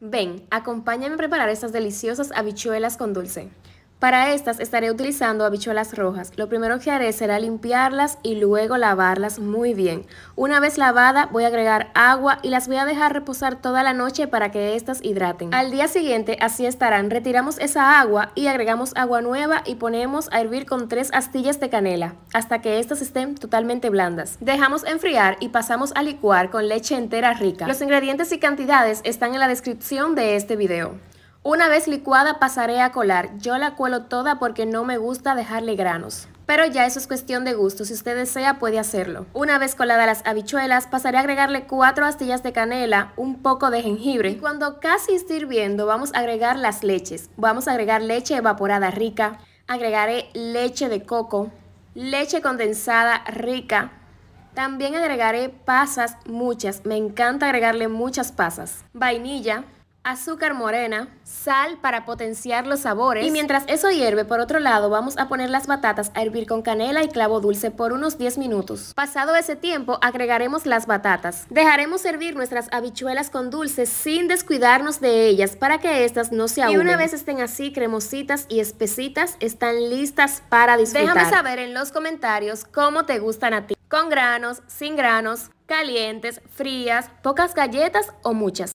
Ven, acompáñame a preparar estas deliciosas habichuelas con dulce. Para estas estaré utilizando habichuelas rojas. Lo primero que haré será limpiarlas y luego lavarlas muy bien. Una vez lavada voy a agregar agua y las voy a dejar reposar toda la noche para que estas hidraten. Al día siguiente así estarán. Retiramos esa agua y agregamos agua nueva y ponemos a hervir con tres astillas de canela hasta que estas estén totalmente blandas. Dejamos enfriar y pasamos a licuar con leche entera rica. Los ingredientes y cantidades están en la descripción de este video. Una vez licuada pasaré a colar. Yo la cuelo toda porque no me gusta dejarle granos. Pero ya eso es cuestión de gusto, si usted desea puede hacerlo. Una vez coladas las habichuelas, pasaré a agregarle cuatro astillas de canela, un poco de jengibre. cuando casi esté hirviendo, vamos a agregar las leches. Vamos a agregar leche evaporada rica, agregaré leche de coco, leche condensada rica. También agregaré pasas, muchas, me encanta agregarle muchas pasas. Vainilla, azúcar morena, sal para potenciar los sabores. Y mientras eso hierve, por otro lado, vamos a poner las batatas a hervir con canela y clavo dulce por unos 10 minutos. Pasado ese tiempo, agregaremos las batatas. Dejaremos hervir nuestras habichuelas con dulce sin descuidarnos de ellas para que estas no se ahumen. Y una vez estén así cremositas y espesitas, están listas para disfrutar. Déjame saber en los comentarios cómo te gustan a ti. Con granos, sin granos, calientes, frías, pocas galletas o muchas.